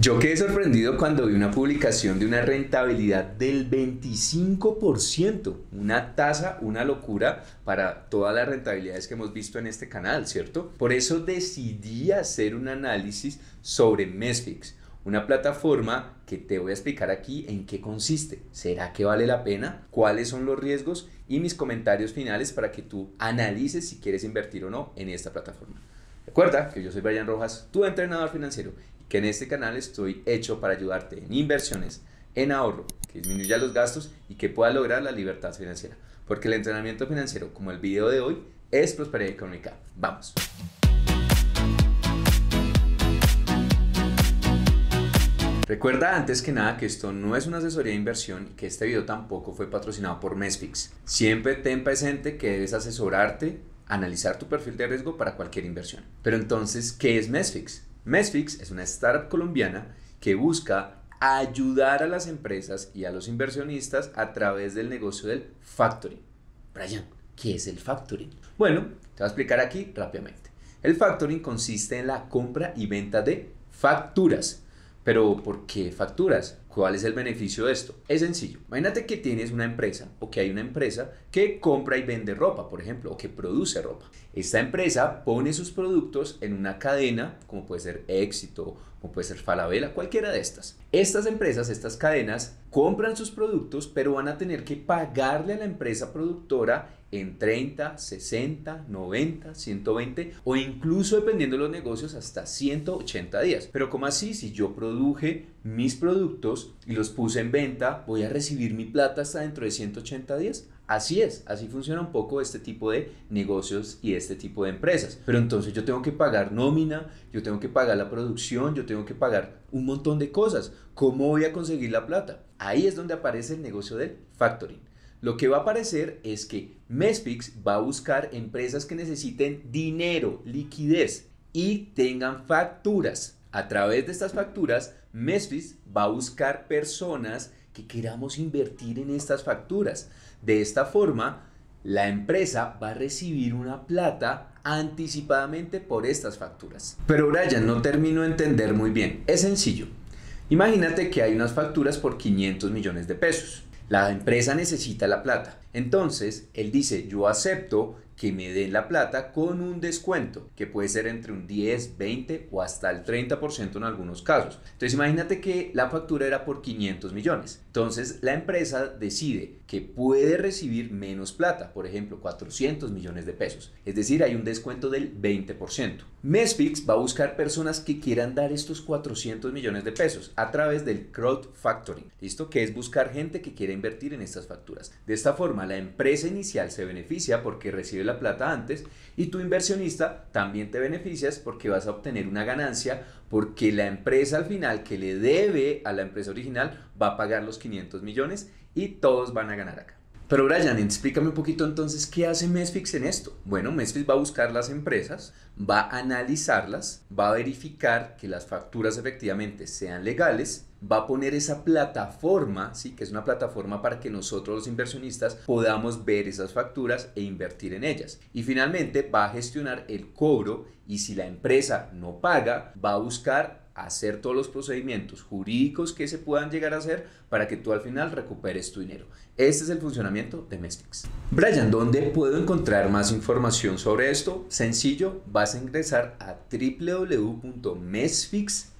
Yo quedé sorprendido cuando vi una publicación de una rentabilidad del 25%, una tasa, una locura para todas las rentabilidades que hemos visto en este canal, ¿cierto? Por eso decidí hacer un análisis sobre Mesfix, una plataforma que te voy a explicar aquí en qué consiste, será que vale la pena, cuáles son los riesgos y mis comentarios finales para que tú analices si quieres invertir o no en esta plataforma. Recuerda que yo soy Brian Rojas, tu entrenador financiero, que en este canal estoy hecho para ayudarte en inversiones, en ahorro, que disminuya los gastos y que puedas lograr la libertad financiera. Porque el entrenamiento financiero, como el video de hoy, es prosperidad económica. ¡Vamos! Recuerda antes que nada que esto no es una asesoría de inversión y que este video tampoco fue patrocinado por Mesfix. Siempre ten presente que debes asesorarte, analizar tu perfil de riesgo para cualquier inversión. Pero entonces, ¿qué es Mesfix? Mesfix es una startup colombiana que busca ayudar a las empresas y a los inversionistas a través del negocio del factoring. Brian, ¿qué es el factoring? Bueno, te voy a explicar aquí rápidamente. El factoring consiste en la compra y venta de facturas. Pero ¿por qué facturas? ¿Cuál es el beneficio de esto? Es sencillo. Imagínate que tienes una empresa o que hay una empresa que compra y vende ropa, por ejemplo, o que produce ropa. Esta empresa pone sus productos en una cadena, como puede ser Éxito o puede ser Falabella, cualquiera de estas. Estas empresas, estas cadenas, compran sus productos, pero van a tener que pagarle a la empresa productora en 30, 60, 90, 120 o incluso dependiendo de los negocios hasta 180 días. Pero ¿cómo así? Si yo produje mis productos y los puse en venta, ¿voy a recibir mi plata hasta dentro de 180 días? Así es, así funciona un poco este tipo de negocios y este tipo de empresas. Pero entonces yo tengo que pagar nómina, yo tengo que pagar la producción, yo tengo que pagar un montón de cosas. ¿Cómo voy a conseguir la plata? Ahí es donde aparece el negocio del factoring. Lo que va a aparecer es que Mespix va a buscar empresas que necesiten dinero, liquidez y tengan facturas. A través de estas facturas, Mespix va a buscar personas que queramos invertir en estas facturas. De esta forma, la empresa va a recibir una plata anticipadamente por estas facturas. Pero Brian, no terminó de entender muy bien. Es sencillo. Imagínate que hay unas facturas por 500 millones de pesos. La empresa necesita la plata. Entonces, él dice, yo acepto que me den la plata con un descuento, que puede ser entre un 10, 20 o hasta el 30% en algunos casos. Entonces imagínate que la factura era por 500 millones. Entonces la empresa decide que puede recibir menos plata, por ejemplo 400 millones de pesos. Es decir, hay un descuento del 20%. Mesfix va a buscar personas que quieran dar estos 400 millones de pesos a través del crowd factoring, ¿listo? Que es buscar gente que quiera invertir en estas facturas. De esta forma, la empresa inicial se beneficia porque recibe la plata antes y tu inversionista también te beneficias porque vas a obtener una ganancia porque la empresa al final que le debe a la empresa original va a pagar los 500 millones y todos van a ganar acá. Pero Brian, explícame un poquito entonces qué hace Mesfix en esto. Bueno, Mesfix va a buscar las empresas, va a analizarlas, va a verificar que las facturas efectivamente sean legales, va a poner esa plataforma, sí, que es una plataforma para que nosotros los inversionistas podamos ver esas facturas e invertir en ellas. Y finalmente va a gestionar el cobro y si la empresa no paga, va a buscar hacer todos los procedimientos jurídicos que se puedan llegar a hacer para que tú al final recuperes tu dinero. Este es el funcionamiento de Mesfix. Brian, ¿dónde puedo encontrar más información sobre esto? Sencillo, vas a ingresar a www.mesfix.com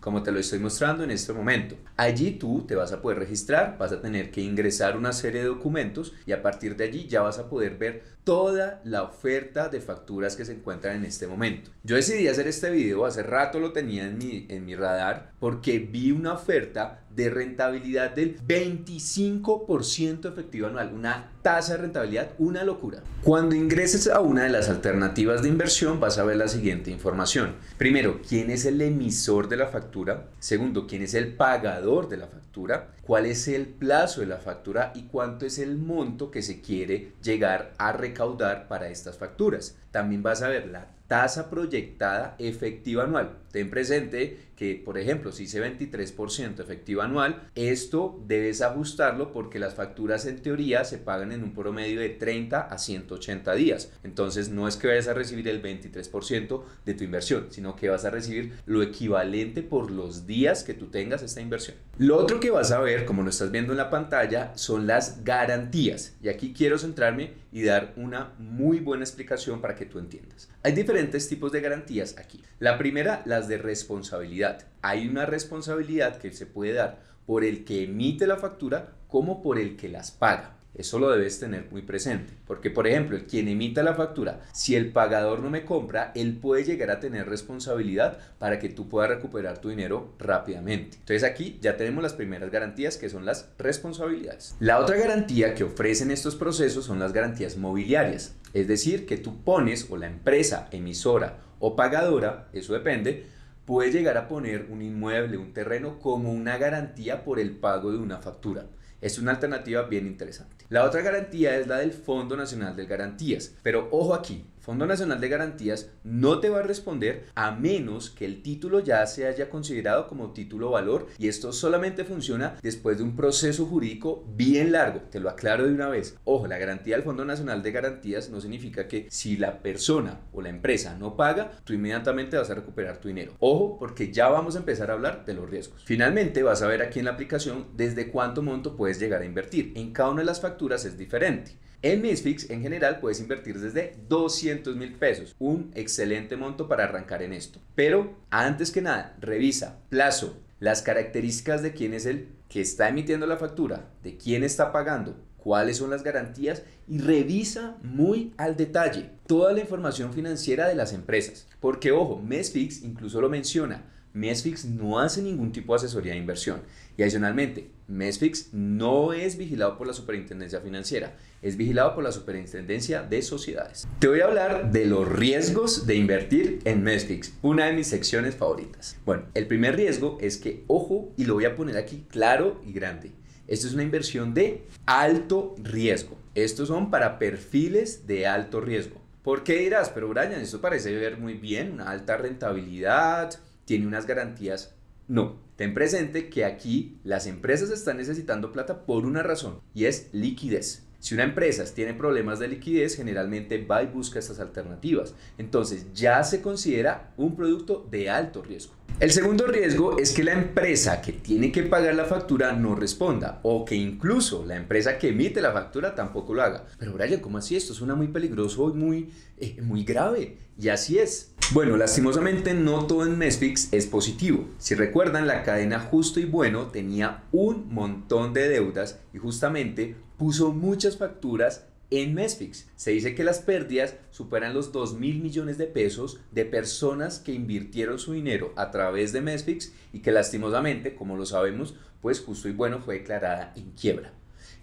como te lo estoy mostrando en este momento. Allí tú te vas a poder registrar, vas a tener que ingresar una serie de documentos y a partir de allí ya vas a poder ver toda la oferta de facturas que se encuentran en este momento. Yo decidí hacer este video, hace rato lo tenía en mi, en mi radar, porque vi una oferta de rentabilidad del 25% efectivo anual, una tasa de rentabilidad, una locura. Cuando ingreses a una de las alternativas de inversión vas a ver la siguiente información. Primero, ¿quién es el emisor? de la factura, segundo, quién es el pagador de la factura, cuál es el plazo de la factura y cuánto es el monto que se quiere llegar a recaudar para estas facturas. También vas a ver la tasa proyectada efectiva anual. Ten presente que, por ejemplo, si hice 23% efectiva anual, esto debes ajustarlo porque las facturas en teoría se pagan en un promedio de 30 a 180 días. Entonces no es que vayas a recibir el 23% de tu inversión, sino que vas a recibir lo equivalente por los días que tú tengas esta inversión. Lo otro que vas a ver, como lo estás viendo en la pantalla, son las garantías. Y aquí quiero centrarme y dar una muy buena explicación para que tú entiendas. Hay diferentes tipos de garantías aquí. La primera, las de responsabilidad. Hay una responsabilidad que se puede dar por el que emite la factura como por el que las paga. Eso lo debes tener muy presente, porque por ejemplo, quien emita la factura, si el pagador no me compra, él puede llegar a tener responsabilidad para que tú puedas recuperar tu dinero rápidamente. Entonces aquí ya tenemos las primeras garantías que son las responsabilidades. La otra garantía que ofrecen estos procesos son las garantías mobiliarias, es decir, que tú pones o la empresa emisora o pagadora, eso depende, puede llegar a poner un inmueble, un terreno como una garantía por el pago de una factura. Es una alternativa bien interesante. La otra garantía es la del Fondo Nacional de Garantías, pero ojo aquí, Fondo Nacional de Garantías no te va a responder a menos que el título ya se haya considerado como título valor y esto solamente funciona después de un proceso jurídico bien largo, te lo aclaro de una vez. Ojo, la garantía del Fondo Nacional de Garantías no significa que si la persona o la empresa no paga, tú inmediatamente vas a recuperar tu dinero. Ojo, porque ya vamos a empezar a hablar de los riesgos. Finalmente, vas a ver aquí en la aplicación desde cuánto monto puedes llegar a invertir. En cada una de las facturas es diferente. En MESFIX en general, puedes invertir desde 200 mil pesos, un excelente monto para arrancar en esto. Pero antes que nada, revisa plazo, las características de quién es el que está emitiendo la factura, de quién está pagando, cuáles son las garantías y revisa muy al detalle toda la información financiera de las empresas. Porque ojo, Mesfix incluso lo menciona, Mesfix no hace ningún tipo de asesoría de inversión. Y adicionalmente, Mesfix no es vigilado por la Superintendencia Financiera, es vigilado por la Superintendencia de Sociedades. Te voy a hablar de los riesgos de invertir en Mesfix, una de mis secciones favoritas. Bueno, el primer riesgo es que, ojo, y lo voy a poner aquí claro y grande, esto es una inversión de alto riesgo. Estos son para perfiles de alto riesgo. ¿Por qué dirás? Pero Brian, esto parece ver muy bien, una alta rentabilidad, tiene unas garantías. No, ten presente que aquí las empresas están necesitando plata por una razón y es liquidez. Si una empresa tiene problemas de liquidez, generalmente va y busca estas alternativas. Entonces ya se considera un producto de alto riesgo. El segundo riesgo es que la empresa que tiene que pagar la factura no responda o que incluso la empresa que emite la factura tampoco lo haga. Pero Brian, ¿cómo así? Esto suena muy peligroso y muy, eh, muy grave. Y así es. Bueno, lastimosamente no todo en Mesfix es positivo. Si recuerdan, la cadena Justo y Bueno tenía un montón de deudas y justamente puso muchas facturas en Mesfix. Se dice que las pérdidas superan los 2 mil millones de pesos de personas que invirtieron su dinero a través de Mesfix y que lastimosamente, como lo sabemos, pues justo y bueno fue declarada en quiebra.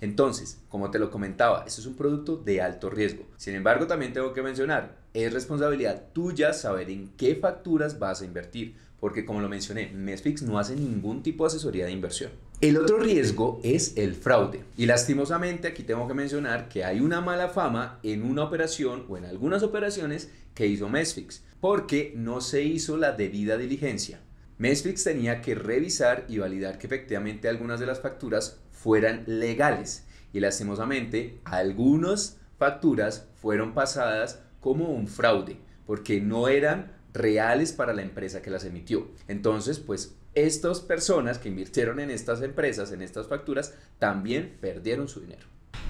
Entonces, como te lo comentaba, esto es un producto de alto riesgo. Sin embargo, también tengo que mencionar, es responsabilidad tuya saber en qué facturas vas a invertir, porque como lo mencioné, Mesfix no hace ningún tipo de asesoría de inversión. El otro riesgo es el fraude. Y lastimosamente aquí tengo que mencionar que hay una mala fama en una operación o en algunas operaciones que hizo Mesfix, porque no se hizo la debida diligencia. Mesfix tenía que revisar y validar que efectivamente algunas de las facturas fueran legales. Y lastimosamente algunas facturas fueron pasadas como un fraude, porque no eran reales para la empresa que las emitió. Entonces, pues estas personas que invirtieron en estas empresas, en estas facturas, también perdieron su dinero.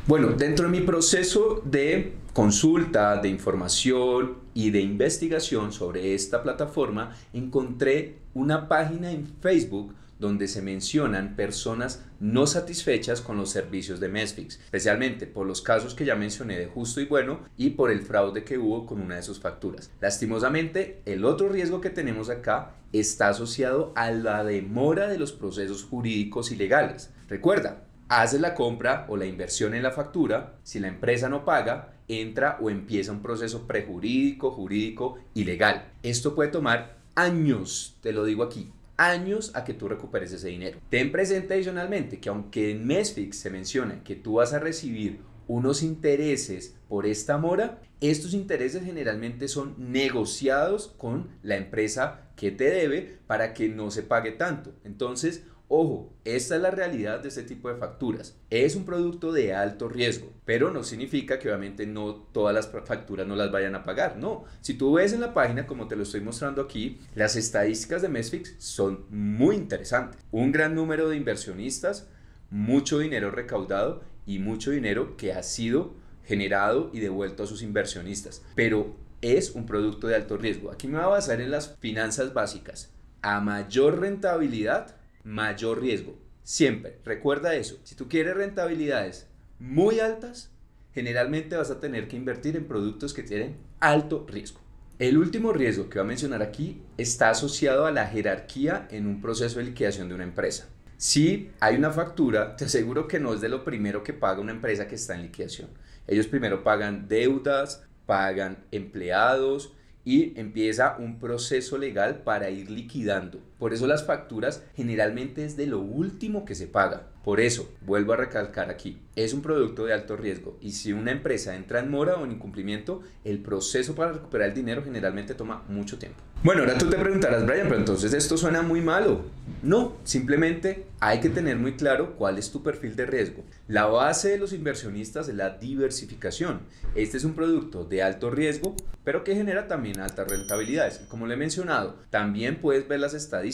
Bueno, dentro de mi proceso de consulta, de información y de investigación sobre esta plataforma, encontré una página en Facebook donde se mencionan personas no satisfechas con los servicios de Mesfix, especialmente por los casos que ya mencioné de justo y bueno y por el fraude que hubo con una de sus facturas. Lastimosamente, el otro riesgo que tenemos acá está asociado a la demora de los procesos jurídicos y legales. Recuerda, haces la compra o la inversión en la factura, si la empresa no paga, entra o empieza un proceso prejurídico, jurídico y legal. Esto puede tomar años, te lo digo aquí, años a que tú recuperes ese dinero. Ten presente adicionalmente que aunque en Mesfix se menciona que tú vas a recibir unos intereses por esta mora, estos intereses generalmente son negociados con la empresa que te debe para que no se pague tanto. Entonces, Ojo, esta es la realidad de este tipo de facturas. Es un producto de alto riesgo, pero no significa que obviamente no todas las facturas no las vayan a pagar. No, si tú ves en la página, como te lo estoy mostrando aquí, las estadísticas de Mesfix son muy interesantes. Un gran número de inversionistas, mucho dinero recaudado y mucho dinero que ha sido generado y devuelto a sus inversionistas. Pero es un producto de alto riesgo. Aquí me voy a basar en las finanzas básicas. A mayor rentabilidad, mayor riesgo. Siempre, recuerda eso. Si tú quieres rentabilidades muy altas, generalmente vas a tener que invertir en productos que tienen alto riesgo. El último riesgo que voy a mencionar aquí está asociado a la jerarquía en un proceso de liquidación de una empresa. Si hay una factura, te aseguro que no es de lo primero que paga una empresa que está en liquidación. Ellos primero pagan deudas, pagan empleados y empieza un proceso legal para ir liquidando. Por eso las facturas generalmente es de lo último que se paga. Por eso, vuelvo a recalcar aquí, es un producto de alto riesgo y si una empresa entra en mora o en incumplimiento, el proceso para recuperar el dinero generalmente toma mucho tiempo. Bueno, ahora tú te preguntarás, Brian, pero entonces esto suena muy malo. No, simplemente hay que tener muy claro cuál es tu perfil de riesgo. La base de los inversionistas es la diversificación. Este es un producto de alto riesgo, pero que genera también altas rentabilidades. como le he mencionado, también puedes ver las estadísticas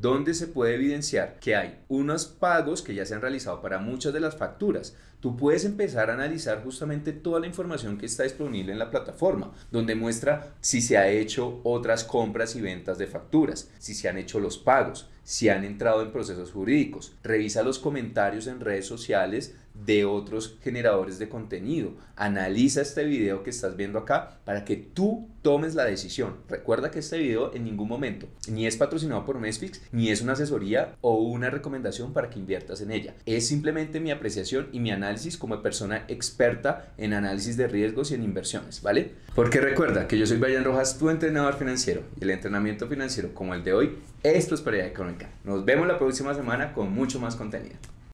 donde se puede evidenciar que hay unos pagos que ya se han realizado para muchas de las facturas. Tú puedes empezar a analizar justamente toda la información que está disponible en la plataforma, donde muestra si se ha hecho otras compras y ventas de facturas, si se han hecho los pagos, si han entrado en procesos jurídicos. Revisa los comentarios en redes sociales de otros generadores de contenido. Analiza este video que estás viendo acá para que tú tomes la decisión. Recuerda que este video en ningún momento ni es patrocinado por MESFIX, ni es una asesoría o una recomendación para que inviertas en ella. Es simplemente mi apreciación y mi análisis como persona experta en análisis de riesgos y en inversiones, ¿vale? Porque recuerda que yo soy Bayan Rojas, tu entrenador financiero, y el entrenamiento financiero como el de hoy, esto es Paridad Económica. Nos vemos la próxima semana con mucho más contenido.